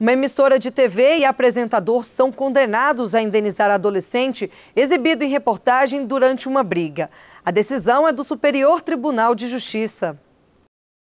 Uma emissora de TV e apresentador são condenados a indenizar adolescente exibido em reportagem durante uma briga. A decisão é do Superior Tribunal de Justiça.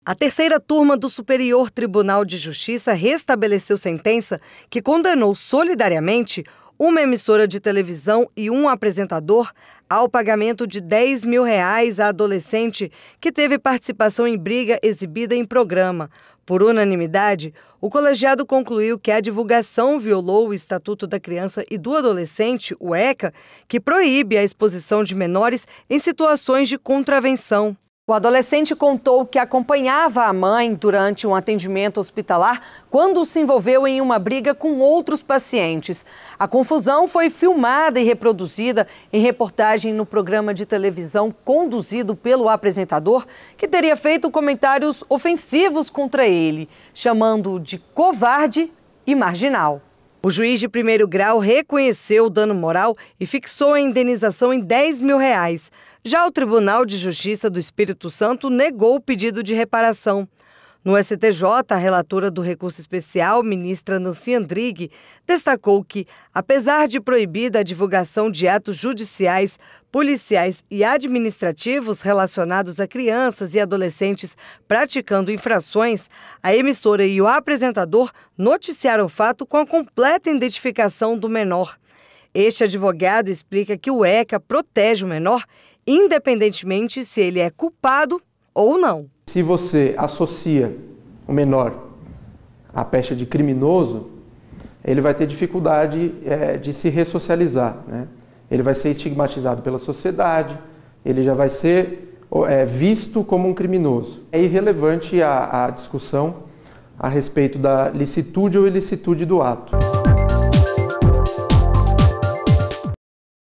A terceira turma do Superior Tribunal de Justiça restabeleceu sentença que condenou solidariamente uma emissora de televisão e um apresentador ao pagamento de 10 mil reais a adolescente que teve participação em briga exibida em programa. Por unanimidade, o colegiado concluiu que a divulgação violou o Estatuto da Criança e do Adolescente, o ECA, que proíbe a exposição de menores em situações de contravenção. O adolescente contou que acompanhava a mãe durante um atendimento hospitalar quando se envolveu em uma briga com outros pacientes. A confusão foi filmada e reproduzida em reportagem no programa de televisão conduzido pelo apresentador, que teria feito comentários ofensivos contra ele, chamando-o de covarde e marginal. O juiz de primeiro grau reconheceu o dano moral e fixou a indenização em 10 mil reais. Já o Tribunal de Justiça do Espírito Santo negou o pedido de reparação. No STJ, a relatora do recurso especial, ministra Nancy Andrighi, destacou que, apesar de proibida a divulgação de atos judiciais, policiais e administrativos relacionados a crianças e adolescentes praticando infrações, a emissora e o apresentador noticiaram o fato com a completa identificação do menor. Este advogado explica que o ECA protege o menor, independentemente se ele é culpado ou não. Se você associa o menor à pecha de criminoso, ele vai ter dificuldade é, de se ressocializar. Né? Ele vai ser estigmatizado pela sociedade, ele já vai ser é, visto como um criminoso. É irrelevante a, a discussão a respeito da licitude ou ilicitude do ato.